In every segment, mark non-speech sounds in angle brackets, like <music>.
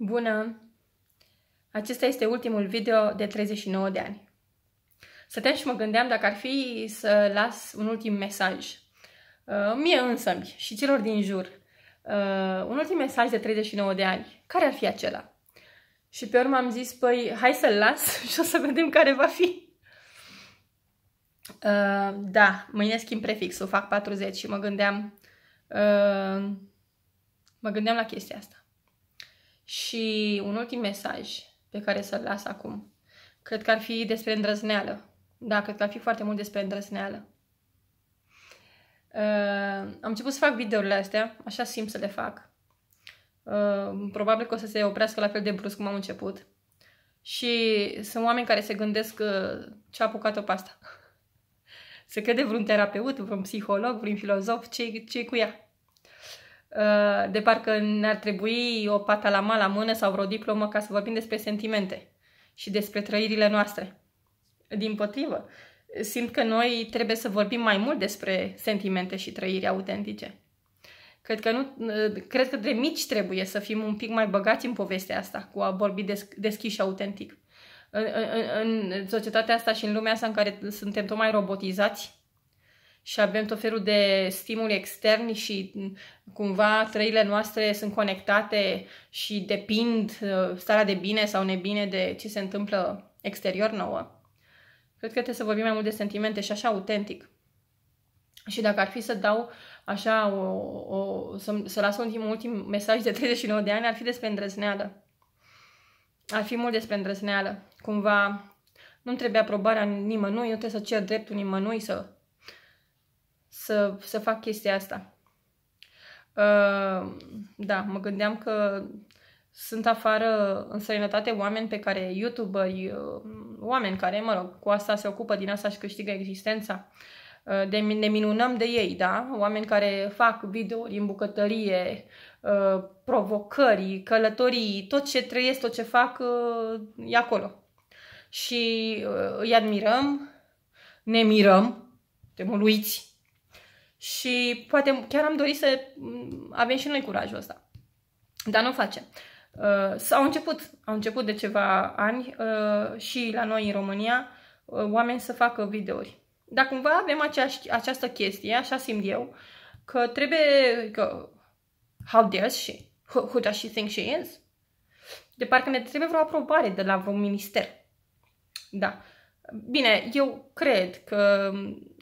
Bună! Acesta este ultimul video de 39 de ani. Stăteam și mă gândeam dacă ar fi să las un ultim mesaj. Uh, mie însămi și celor din jur. Uh, un ultim mesaj de 39 de ani. Care ar fi acela? Și pe urmă am zis, păi, hai să-l las <laughs> și o să vedem care va fi. Uh, da, mâine schimb prefixul, fac 40 și mă gândeam... Uh, mă gândeam la chestia asta. Și un ultim mesaj pe care să-l las acum. Cred că ar fi despre îndrăzneală. Da, cred că ar fi foarte mult despre îndrăzneală. Uh, am început să fac videourile astea, așa simt să le fac. Uh, probabil că o să se oprească la fel de brusc cum am început. Și sunt oameni care se gândesc că uh, ce a apucat-o pe asta. <laughs> se crede vreun terapeut, vreun psiholog, vreun filozof, ce ce cu ea? Uh, de parcă ne-ar trebui o patalama la mână sau vreo diplomă ca să vorbim despre sentimente și despre trăirile noastre. Din potrivă, simt că noi trebuie să vorbim mai mult despre sentimente și trăiri autentice. Cred că, nu, uh, cred că de mici trebuie să fim un pic mai băgați în povestea asta, cu a vorbi deschis și autentic. În, în, în societatea asta și în lumea asta în care suntem tot mai robotizați, și avem tot felul de stimuli externi și mm, cumva trăile noastre sunt conectate și depind uh, starea de bine sau nebine de ce se întâmplă exterior nouă. Cred că trebuie să vorbim mai mult de sentimente și așa autentic. Și dacă ar fi să dau așa, o, o, să, să las un ultim, mesaj de 39 de ani, ar fi despre îndrăzneală. Ar fi mult despre îndrăzneală. Cumva nu trebuie aprobarea nimănui, nu trebuie să cer dreptul nimănui să să, să fac chestia asta. Uh, da, mă gândeam că sunt afară în străinătate oameni pe care youtuberi, uh, oameni care, mă rog, cu asta se ocupă, din asta și câștigă existența. Uh, de, ne minunăm de ei, da? Oameni care fac videouri în bucătărie, uh, provocări, călătorii, tot ce trăiesc, tot ce fac, uh, e acolo. Și îi admirăm, ne mirăm, te muluiți, și poate chiar am dorit să mm, avem și noi curajul ăsta. Dar nu o facem. Uh, au început, au început de ceva ani uh, și la noi în România uh, oameni să facă videouri. Dar cumva avem aceași, această chestie, așa simt eu, că trebuie, că how dare she? Who, who does she think she is? De parcă ne trebuie vreo aprobare de la vreun minister. Da. Uh, Bine, eu cred că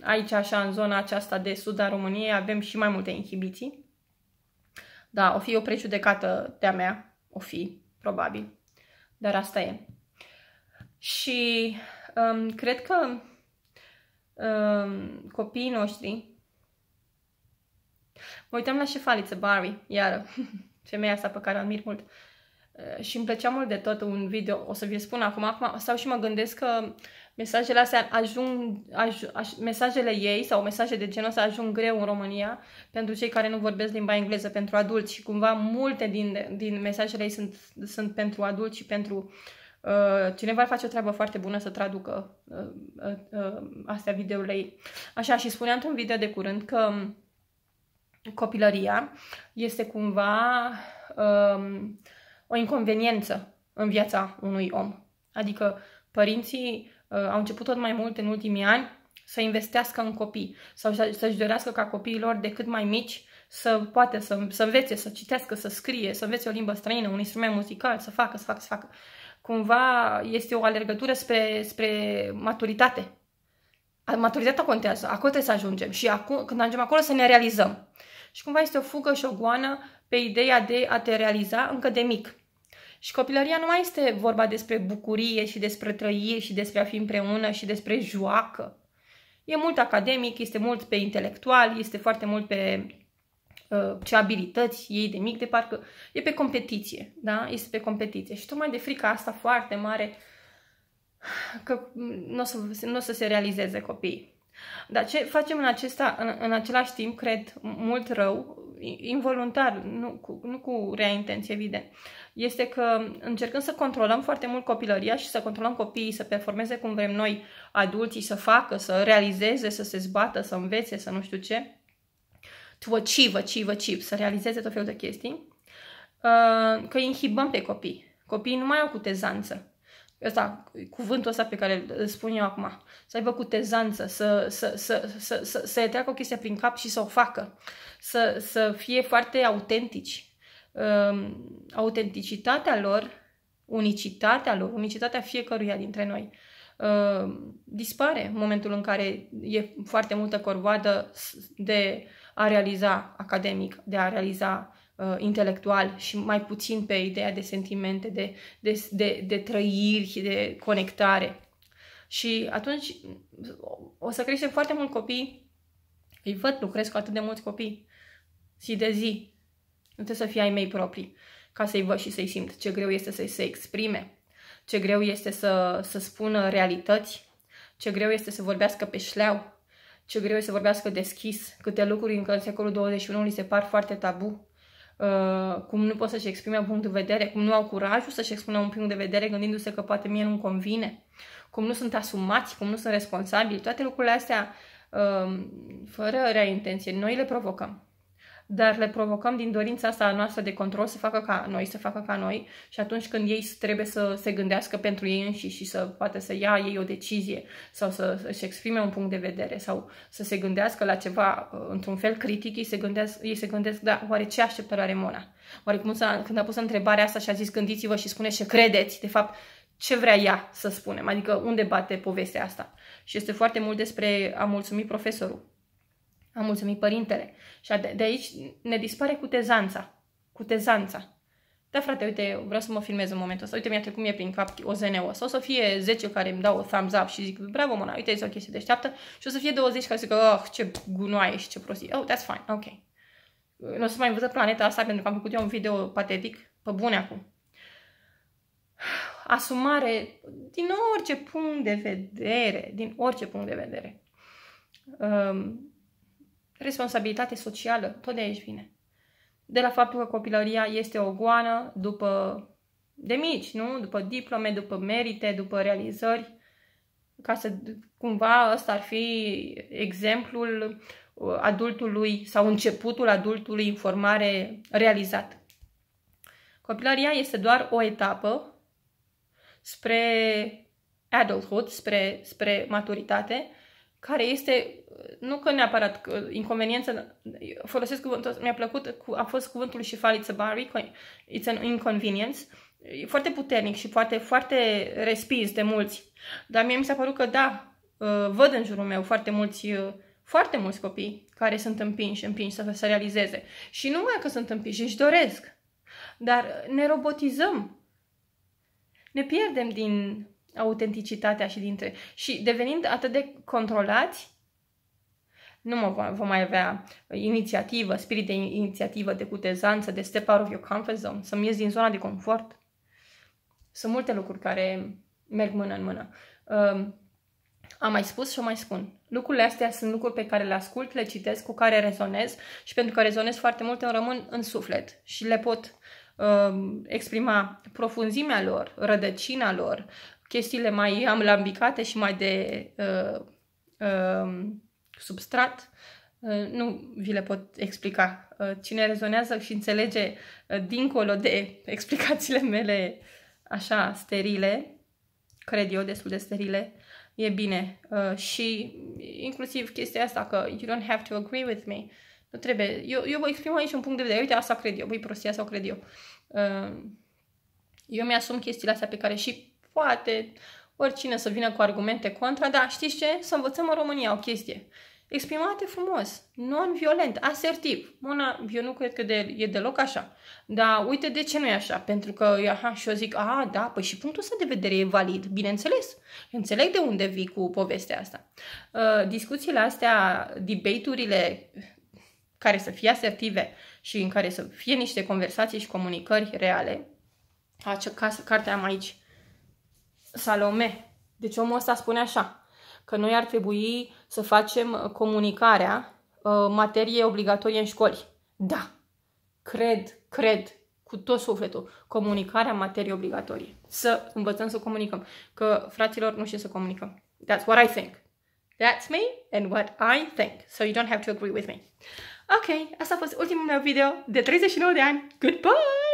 aici, așa, în zona aceasta de sud a României, avem și mai multe inhibiții. Da, o fi o prejudecată de-a mea, o fi, probabil. Dar asta e. Și um, cred că um, copiii noștri... Mă uitam la șefaliță, Barry, iară, <laughs> femeia asta pe care o admir mult. Uh, Eh, și îmi plăcea mult de tot un video, o să vi spun acum, acum sau și mă gândesc că mesajele astea ajung, aj, aj, mesajele ei sau mesaje de genul ăsta ajung greu în România pentru cei care nu vorbesc limba engleză, pentru adulți și cumva multe din, din mesajele ei sunt, sunt pentru adulți și pentru eh, cineva face o treabă foarte bună să traducă eh, astea videourile ei. Așa, și spunea într-un video de curând că mm, copilăria este cumva... Uh, o inconveniență în viața unui om. Adică părinții uh, au început tot mai mult în ultimii ani să investească în copii sau să-și dorească ca copiilor de cât mai mici să poate să, să învețe, să citească, să scrie, să învețe o limbă străină, un instrument muzical, să facă, să facă, să facă. Cumva este o alergătură spre, spre maturitate. Maturitatea contează, acolo trebuie să ajungem și acum, când ajungem acolo să ne realizăm. Și cumva este o fugă și o goană pe ideea de a te realiza încă de mic. Și copilăria nu mai este vorba despre bucurie și despre trăie și despre a fi împreună și despre joacă. E mult academic, este mult pe intelectual, este foarte mult pe uh, ce abilități ei de mic, de parcă e pe competiție, da? Este pe competiție. Și tocmai de frica asta foarte mare că nu o să, n-o să se realizeze copiii. Dar ce facem în, acesta, în, în același timp, cred, mult rău, involuntar, nu cu, nu cu rea intenție, evident, este că încercăm să controlăm foarte mult copilăria și să controlăm copiii să performeze cum vrem noi, adulții, să facă, să realizeze, să se zbată, să învețe, să nu știu ce, to achieve, achieve, achieve, să realizeze tot felul de chestii, uh, că inhibăm pe copii. Copiii nu mai au cutezanță. Asta, cuvântul ăsta pe care îl spun eu acum, să aibă cutezanță, să, să, să, să, să, să treacă o chestie prin cap și să o facă, să, să fie foarte autentici. Um, autenticitatea lor, unicitatea lor, unicitatea fiecăruia dintre noi, uh, dispare în momentul în care e foarte multă corvoadă de a realiza academic, de a realiza uh, intelectual și mai puțin pe ideea de sentimente, de, de, de, de trăiri, de conectare. Și atunci o să creștem foarte mult copii. Îi văd, lucrez cu atât de mulți copii. Zi de zi. Nu trebuie să fie ai mei proprii ca să-i văd și să-i simt. Ce greu este să i se exprime. Ce greu este să, să spună realități. Ce greu este să vorbească pe șleau. Ce greu este să vorbească deschis. Câte lucruri încă în secolul 21 li se par foarte tabu uh, cum nu pot să-și exprime un punct de vedere, cum nu au curajul să-și expună un punct de vedere gândindu-se că poate mie nu-mi convine, cum nu sunt asumați, cum nu sunt responsabili, toate lucrurile astea uh, fără rea intenție, noi le provocăm dar le provocăm din dorința asta noastră de control să facă ca noi, să facă ca noi și atunci când ei trebuie să se gândească pentru ei înșiși și să poate să ia ei o decizie sau să, își exprime un punct de vedere sau să se gândească la ceva uh, într-un fel critic, ei se gândesc, ei se gândesc da, oare ce așteptare, are Mona? Oare cum a când a pus întrebarea asta și a zis gândiți-vă și spuneți ce credeți, de fapt, ce vrea ea să spunem, adică unde bate povestea asta. Și este foarte mult despre a mulțumi profesorul a mulțumit părintele. Și de, de aici ne dispare cutezanța. Cutezanța. Da, frate, uite, vreau să mă filmez în momentul ăsta. Uite, mi-a trecut mie prin cap o ZN-ul ăsta. O să fie 10 care îmi dau o thumbs up și zic, bravo, mona, uite, e o chestie deșteaptă. Și o să fie 20 care zic, oh, ce gunoaie și ce prostie. Oh, that's fine, ok. Nu o să mai învăț planeta asta pentru că am făcut eu un video patetic. Pe bune acum. Asumare din orice punct de vedere, din orice punct de vedere. Um, Responsabilitate socială, tot de aici vine. De la faptul că copilăria este o goană după de mici, nu? După diplome, după merite, după realizări, ca să cumva ăsta ar fi exemplul uh, adultului sau începutul adultului în formare realizat. Copilăria este doar o etapă spre adulthood, spre, spre maturitate, care este, nu că neapărat inconveniență, folosesc cuvântul, mi-a plăcut, a fost cuvântul și faliță bari it's an inconvenience, e foarte puternic și poate foarte respins de mulți, dar mie mi s-a părut că da, uh, văd în jurul meu foarte mulți uh, foarte mulți copii care sunt împinși, împinși să se realizeze. Și nu mai că sunt împinși, își doresc. Dar ne robotizăm. Ne pierdem din autenticitatea și dintre... Și devenind atât de controlați, nu mă vom mai avea inițiativă, spirit de inițiativă, de cutezanță, de step out of your comfort zone, să-mi ies din zona de confort. Sunt multe lucruri care merg mână în mână. Um, am mai spus și o mai spun. Lucrurile astea sunt lucruri pe care le ascult, le citesc, cu care rezonez și pentru că rezonez foarte mult îmi rămân în suflet și le pot um, exprima profunzimea lor, rădăcina lor, chestiile mai amlambicate și mai de uh, uh, substrat, uh, nu vi le pot explica. Uh, cine rezonează și înțelege uh, dincolo de <laughs> explicațiile mele așa sterile, cred eu destul de sterile, e bine. Uh, și inclusiv chestia asta că you don't have to agree with me. Nu trebuie. Eu, eu vă exprim aici un punct de vedere. Uite, asta cred eu. Băi, prostia sau cred eu. Uh, eu mi-asum chestiile astea pe care și poate oricine să vină cu argumente contra, dar știți ce? Să învățăm în România o chestie. Exprimate frumos, non-violent, asertiv. Mona, eu nu cred că de, e deloc așa. Dar uite de ce nu e așa. Pentru că, aha, și eu zic, a, da, păi și punctul ăsta de vedere e valid, bineînțeles. Înțeleg de unde vii cu povestea asta. Uh, discuțiile astea, debate-urile care să fie asertive și în care să fie niște conversații și comunicări reale, acea, cartea am aici, Salome. Deci omul ăsta spune așa, că noi ar trebui să facem uh, comunicarea uh, materie obligatorie în școli. Da, cred, cred cu tot sufletul, comunicarea materie obligatorie. Să învățăm să comunicăm. Că, fraților, nu știu să comunicăm. That's what I think. That's me and what I think. So you don't have to agree with me. Ok, asta a fost ultimul meu video de 39 de ani. Goodbye!